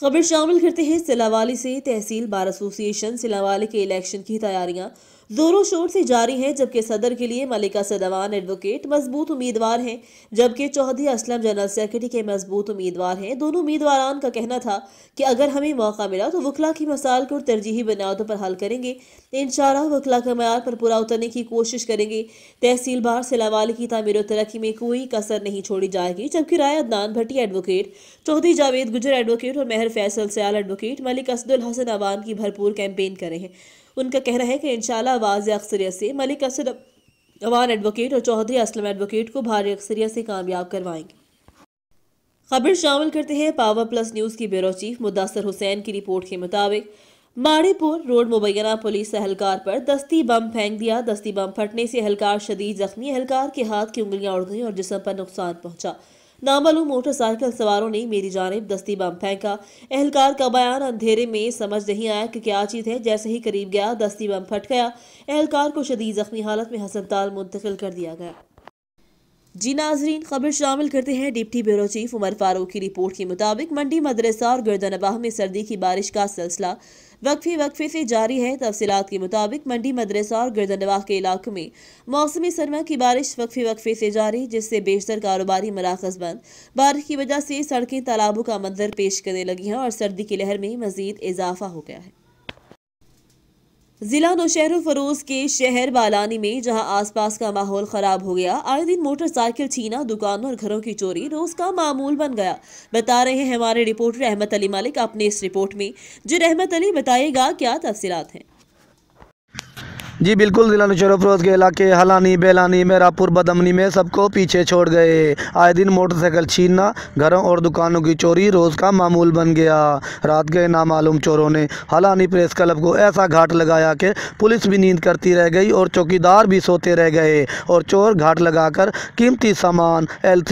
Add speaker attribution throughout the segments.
Speaker 1: खबर शामिल करते हैं सिलावाली से तहसील बार एसोसिएशन सिलावाली के इलेक्शन की तैयारियां जोरों शोर से जारी है जबकि सदर के लिए मलिका सदवान एडवोकेट मजबूत उम्मीदवार हैं जबकि चौधरी असलम जनरल सेक्रेटरी के मजबूत उम्मीदवार हैं दोनों उम्मीदवार का कहना था कि अगर हमें मौका मिला तो वकला की मसाल को तरजीही बुनियादों पर हल करेंगे इन वकला के मैार पर पूरा उतरने की कोशिश करेंगे तहसील बार सिलावाल की तमीर तरक्की में कोई कसर नहीं छोड़ी जाएगी जबकि राय अदनान भट्टी एडवोकेट चौधरी जावेद गुजर एडवोकेट और मेहर फैसल सयाल एडवोकेट मलिक असदुल हसन अवान की भरपूर कैंपेन करें हैं उनका कहना है कि इंशाल्लाह वाज अक्सरियत से मलिक असद अवान एडवोकेट और चौधरी असलम एडवोकेट को भारी अक्सरियत से कामयाब करवाएंगे खबर शामिल करते हैं पावर प्लस न्यूज़ की ब्यूरो चीफ मुदासर हुसैन की रिपोर्ट के मुताबिक माड़ीपुर रोड मुबैना पुलिस एहलकार पर दस्ती बम फेंक दिया दस्ती बम फटने से एहलकार शदीद जख्मी एहलकार के हाथ की उंगलियां उड़ गईं और जिसम पर नुकसान पहुंचा नामालूम मोटरसाइकिल सवारों ने मेरी जानब दस्ती बम फेंका एहलकार का बयान अंधेरे में समझ नहीं आया कि क्या चीज है जैसे ही करीब गया दस्ती बम फट गया एहलकार को शदीद जख्मी हालत में हसनताल मुंतकिल कर दिया गया जी नाजरीन खबर शामिल करते हैं deputy bureau chief Umar Farooq की रिपोर्ट के मुताबिक मंडी मदरसा और गर्दनबाह में सर्दी की बारिश का सिलसिला वक्फे वक्फे से जारी है तफसीत के मुताबिक मंडी मदरसा और गर्दनबाह के इलाकों में मौसमी सरमा की बारिश वक्फे वक्फे से जारी जिससे बेशतर कारोबारी मराकज बंद बारिश की वजह से सड़कें तालाबों का मंजर पेश करने लगी हैं और सर्दी की लहर में मजीद इजाफा हो गया है जिला नौशहर फरोज के शहर बालानी में जहां आसपास का माहौल खराब हो गया आए दिन मोटरसाइकिल छीना दुकानों और घरों की चोरी रोज का मामूल बन गया बता रहे हैं हमारे रिपोर्टर अहमद अली मालिक अपने इस रिपोर्ट में जी रहमत अली बताइएगा क्या तफसीत हैं
Speaker 2: जी बिल्कुल ज़िला फरोज के इलाके हलानी बेलानी मेरापुर बदमनी में सबको पीछे छोड़ गए आए दिन मोटरसाइकिल छीनना घरों और दुकानों की चोरी रोज़ का मामूल बन गया रात गए नामालूम चोरों ने हलानी प्रेस क्लब को ऐसा घाट लगाया कि पुलिस भी नींद करती रह गई और चौकीदार भी सोते रह गए और चोर घाट लगाकर कीमती सामान एल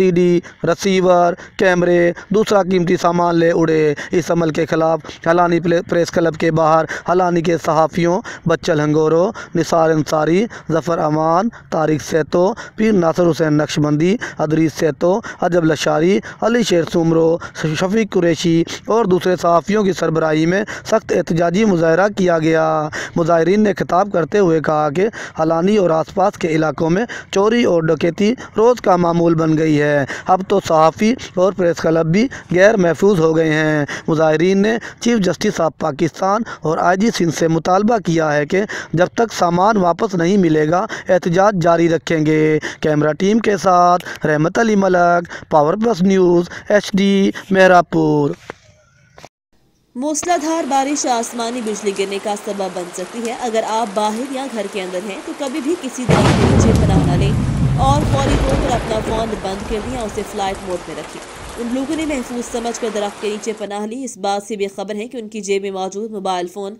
Speaker 2: रसीवर कैमरे दूसरा कीमती सामान ले उड़े इस अमल के खिलाफ हलानी प्रेस क्लब के बाहर हलानी के सहाफ़ियों बच्चल हंगोरों निसार अंसारी ज़फ़र अमान तारिक सैतो पीर नासर हुसैन नक्शबंदी अदरीस सैतो अजब लशारी अली शेर सुमरो शफी कुरैशी और दूसरे सहाफ़ियों की सरबराही में सख्त एहतजाजी मुजाहरा किया गया मुजाहरीन ने खिताब करते हुए कहा कि हलानी और आस पास के इलाकों में चोरी और डकैती रोज़ का मामूल बन गई है अब तो सहाफ़ी और प्रेस क्लब भी गैर महफूज हो गए हैं मुजाहरीन ने चीफ जस्टिस ऑफ पाकिस्तान और आई जी सिंह से मुतालबा किया है कि जब तक सामान वापस नहीं मिलेगा एहतजाज जारी रखेंगे कैमरा टीम के साथ Rehmat Ali Malik power plus news H D Mehrabpur
Speaker 1: मूसलाधार बारिश आसमानी बिजली गिरने का सबब बन सकती है अगर आप बाहर या घर के अंदर हैं तो कभी भी किसी दिन के लें और फौरी तौर पर अपना फ़ोन बंद कर दिया उसे फ्लाइट मोड में रखें उन लोगों ने महफूज समझ कर दरख्त के नीचे पनाह ली इस बात से बेखबर है कि उनकी जेब में मौजूद मोबाइल फ़ोन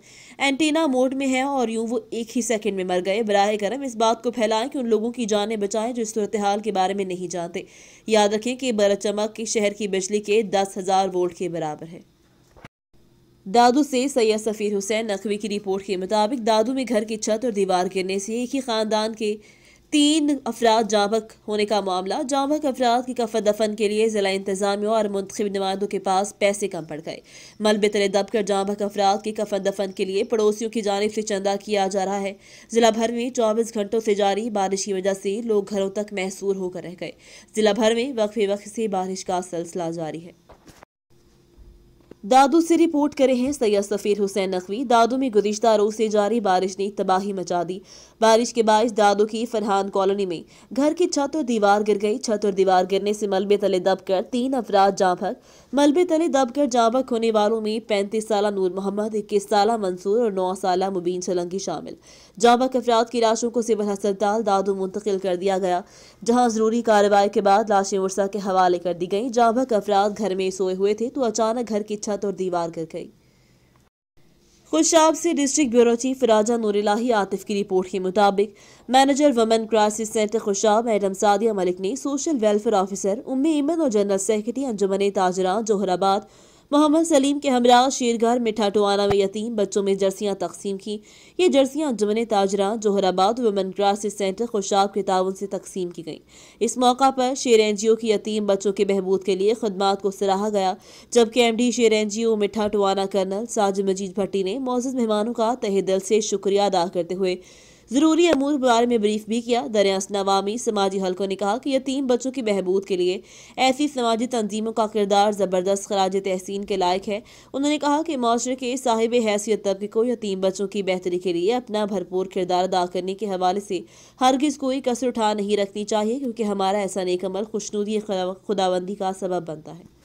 Speaker 1: एंटीना मोड में है और यूं वो एक ही सेकंड में मर गए बरह करम इस बात को फैलाएं कि उन लोगों की जानें बचाएं जो इस सूरत हाल के बारे में नहीं जानते याद रखें कि बर चमक के शहर की बिजली के दस हज़ार वोल्ट के बराबर है दादू से सैयद सफ़ीर हुसैन नकवी की रिपोर्ट के मुताबिक दादू में घर की छत और दीवार गिरने से एक ही ख़ानदान के तीन अफराद जामक होने का मामला जामक अफराद की कफर दफन के लिए ज़िला इंतजामियों और मुंतब नुमाइंदों के पास पैसे कम पड़ गए मलबे तले दबकर जामक अफराद की कफन दफन के लिए पड़ोसियों की जानब से चंदा किया जा रहा है ज़िला भर में चौबीस घंटों से जारी बारिश की वजह से लोग घरों तक महसूर होकर रह गए ज़िला भर में वक्फे वक्त से बारिश का सिलसिला जारी है दादू से रिपोर्ट करे हैं सैयद सफ़ीर हुसैन नकवी दादू में गुजश्ता रोज से जारी बारिश ने तबाही मचा दी बारिश के बायस दादू की फरहान कॉलोनी में घर की छत और दीवार गिर गई छत और दीवार गिरने से मलबे तले दबकर तीन अफराद जांभक मलबे तले दबकर जांभक होने वालों में पैंतीस साल नूर मोहम्मद इक्कीस साल मंसूर और नौ साल मुबीन सलंगी शामिल जांभक अफराद की लाशों को सिविल हस्पताल दादू मुंतकिल कर दिया गया जहाँ जरूरी कार्रवाई के बाद लाशें वर्षा के हवाले कर दी गई जांभक अफराद घर में सोए हुए थे तो अचानक घर की छत और दीवार गिर गई खुशाब से district bureau chief Raja Noorilahi Atif की रिपोर्ट के मुताबिक manager women crisis centre Khushab madam Sadia Malik ने social welfare officer Umme Iman और जनरल सेक्रेटरी अंजुमन ताजरा जोहराबाद मोहम्मद सलीम के हमरा शेरगार मिठा टोआना में यतीम बच्चों में जर्सियाँ तकसीम की ये जर्सियाँ जुमन Tajran Jauharabad women crisis centre Khushab के ताउन से तकसीम की गई इस मौका पर शेर एन जी ओ की यतीम बच्चों के बहबूद के लिए खदमात को सराहा गया जबकि M D Sher N G O Mitha Tiwana colonel Sajid मजीद भट्टी ने मौजूद मेहमानों का तहे दिल से शुक्रिया अदा करते हुए जरूरी अमूर के बारे में ब्रीफ भी किया दरियास नवामी समाजी हलकों ने कहा कि यतीम बच्चों की बहबूद के लिए ऐसी समाजी तंजीमों का किरदार ज़बरदस्त खराज तहसीन के लायक है उन्होंने कहा कि माशरे के साहिब हैसियत तबके को यतीम बच्चों की बेहतरी के लिए अपना भरपूर किरदार अदा करने के हवाले से हरगिज कोई कसर उठा नहीं रखनी चाहिए क्योंकि हमारा ऐसा नेकमल खुशनूदी खुदाबंदी का सबब बनता है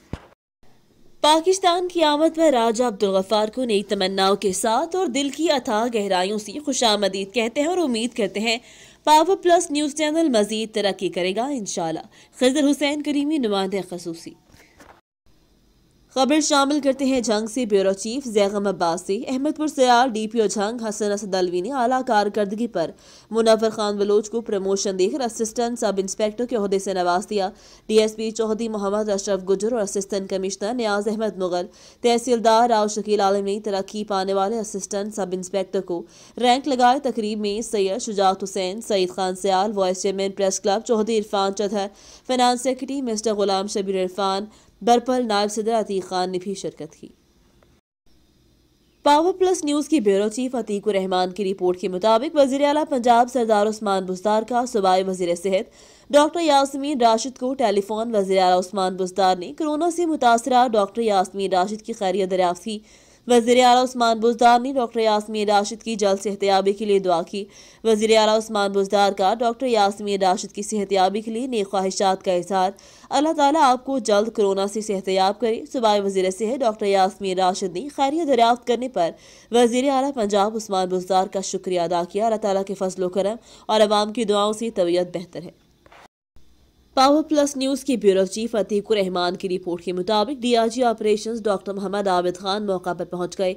Speaker 1: पाकिस्तान की आमद पर राजा अब्दुल गफ्फार को नई तमन्नाओं के साथ और दिल की अथाह गहराइयों से खुश आमदीद कहते हैं और उम्मीद करते हैं पावर प्लस न्यूज़ चैनल मजीद तरक्की करेगा इन खजर हुसैन करीमी नुमाइंद खसूसी खबर शामिल करते हैं जंग से ब्यूरो चीफ जैगम अब्बासी अहमदपुर से आर डी पी ओ जंग हसन असद अलवी ने आला कारकर्दगी पर मुनाफर खान बलोच को प्रमोशन देकर असिस्टेंट सब इंस्पेक्टर के अहदे से नवाज दिया D S P Chaudhry Mohammad Ashraf Gujjar और असिस्टेंट कमिश्नर न्याज अहमद मुगल तहसीलदार राव शकील आलम ने तरक्की पाने वाले असिस्टेंट सब इंस्पेक्टर को रैंक लगाए तकरीब में Syed Shujaat Hussain Saeed Khan Sial vice chairman press club Chaudhry Irfan चौधर finance secretary mister Ghulam Shabbir Irfan बरपल नायब सदर अतीक खान ने भी शिरकत की पावर प्लस न्यूज़ की ब्यूरो चीफ अतीक रहमान की रिपोर्ट के मुताबिक वजीर अला पंजाब सरदार उस्मान बुजदार का सूबाई वजीर सेहत डॉक्टर यासमीन राशिद को टेलीफोन वजीर अला उस्मान बुजदार ने कोरोना से मुतासरा डॉक्टर यासमीन राशिद की खैरियत दरियाफ्त की वजी अला उस्मान बुजदार ने डॉक्टर यासमीन राशिद की जल्द सेहतियाबी के लिए दुआ की वजीर अला उस्मान बुजदार का डॉक्टर यासमीन राशिद की सेहतियाबी के लिए नेक ख्वाहिशात का इजहार अल्लाह ताला आपको जल्द कोरोना से सेहतियाब करे सुबह वजीर है डॉक्टर यासमीन राशिद ने खैरियत दरियाफ्त करने पर वजी अला पंजाब उस्मान बुजदार का शुक्रिया अदा किया अल्लाह ताली के फसलोक्रम और आवाम की दुआओं से तबीयत बेहतर है पावर प्लस न्यूज के ब्यूरो चीफ अतीक रहमान की रिपोर्ट के मुताबिक DRG operations doctor Mohammad Abid Khan मौका पर पहुंच गए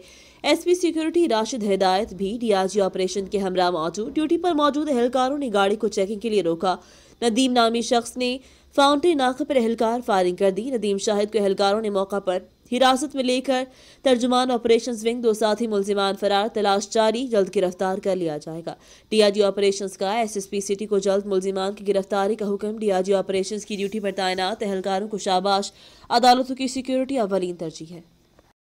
Speaker 1: एसपी सिक्योरिटी राशिद हिदायत भी डीआरजी ऑपरेशन के हमरा मौजूद ड्यूटी पर मौजूद एहलकारों ने गाड़ी को चेकिंग के लिए रोका नदीम नामी शख्स ने फाउंटेन नाक पर एहलकार फायरिंग कर दी नदीम शाहिद को एहलकारों ने मौका पर हिरासत में लेकर तर्जुमान ऑपरेशन विंग दो साथी मुलजिमान फरार तलाश जारी जल्द गिरफ्तार कर लिया जाएगा डीआरजी ऑपरेशन का एसएसपी सिटी को जल्द मुलजिमान की गिरफ्तारी का हुक्म डीआरजी ऑपरेशन की ड्यूटी पर तैनात एहलकारों को शाबाश अदालतों की सिक्योरिटी अवलिन तरजीह है